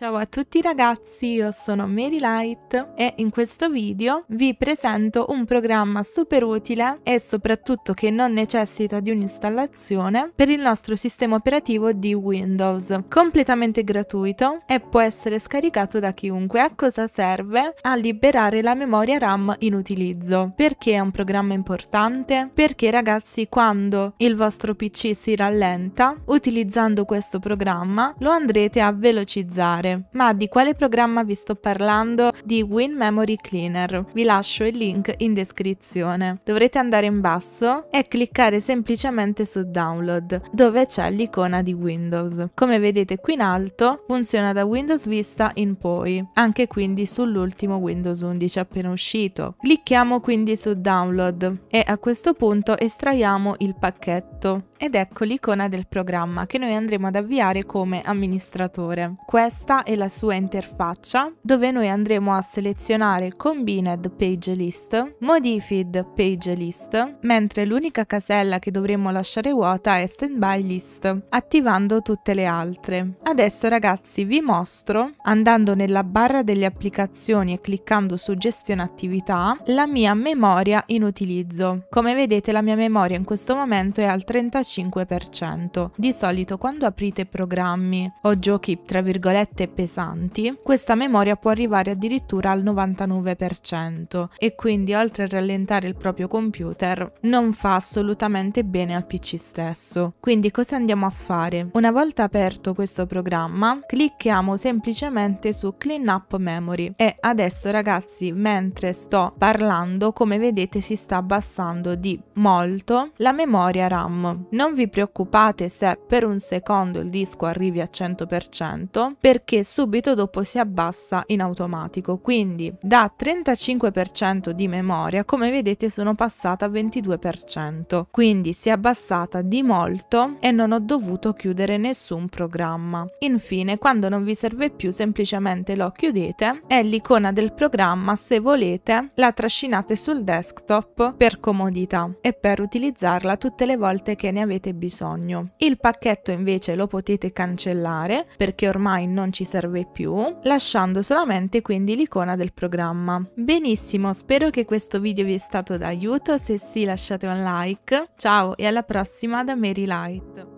Ciao a tutti ragazzi, io sono Mary Light e in questo video vi presento un programma super utile e soprattutto che non necessita di un'installazione per il nostro sistema operativo di Windows, completamente gratuito e può essere scaricato da chiunque. A cosa serve? A liberare la memoria RAM in utilizzo. Perché è un programma importante? Perché ragazzi quando il vostro PC si rallenta, utilizzando questo programma lo andrete a velocizzare fare. Ma di quale programma vi sto parlando? Di Win Memory Cleaner. Vi lascio il link in descrizione. Dovrete andare in basso e cliccare semplicemente su Download, dove c'è l'icona di Windows. Come vedete qui in alto, funziona da Windows Vista in poi, anche quindi sull'ultimo Windows 11 appena uscito. Clicchiamo quindi su Download e a questo punto estraiamo il pacchetto ed ecco l'icona del programma che noi andremo ad avviare come amministratore. Questa è la sua interfaccia dove noi andremo a selezionare Combined Page List, Modified Page List, mentre l'unica casella che dovremmo lasciare vuota è Standby List, attivando tutte le altre. Adesso ragazzi vi mostro, andando nella barra delle applicazioni e cliccando su Gestione Attività, la mia memoria in utilizzo. Come vedete la mia memoria in questo momento è al 35 35%. Di solito quando aprite programmi o giochi tra virgolette pesanti, questa memoria può arrivare addirittura al 99% e quindi oltre a rallentare il proprio computer non fa assolutamente bene al PC stesso. Quindi cosa andiamo a fare? Una volta aperto questo programma, clicchiamo semplicemente su Clean Up Memory e adesso ragazzi, mentre sto parlando, come vedete si sta abbassando di molto la memoria RAM. Non vi preoccupate se per un secondo il disco arrivi al 100% perché subito dopo si abbassa in automatico. Quindi da 35% di memoria, come vedete, sono passata a 22%. Quindi si è abbassata di molto e non ho dovuto chiudere nessun programma. Infine, quando non vi serve più, semplicemente lo chiudete e l'icona del programma, se volete, la trascinate sul desktop per comodità e per utilizzarla tutte le volte che ne avete avete bisogno. Il pacchetto invece lo potete cancellare perché ormai non ci serve più, lasciando solamente quindi l'icona del programma. Benissimo, spero che questo video vi è stato d'aiuto, se sì lasciate un like. Ciao e alla prossima da Mary Light.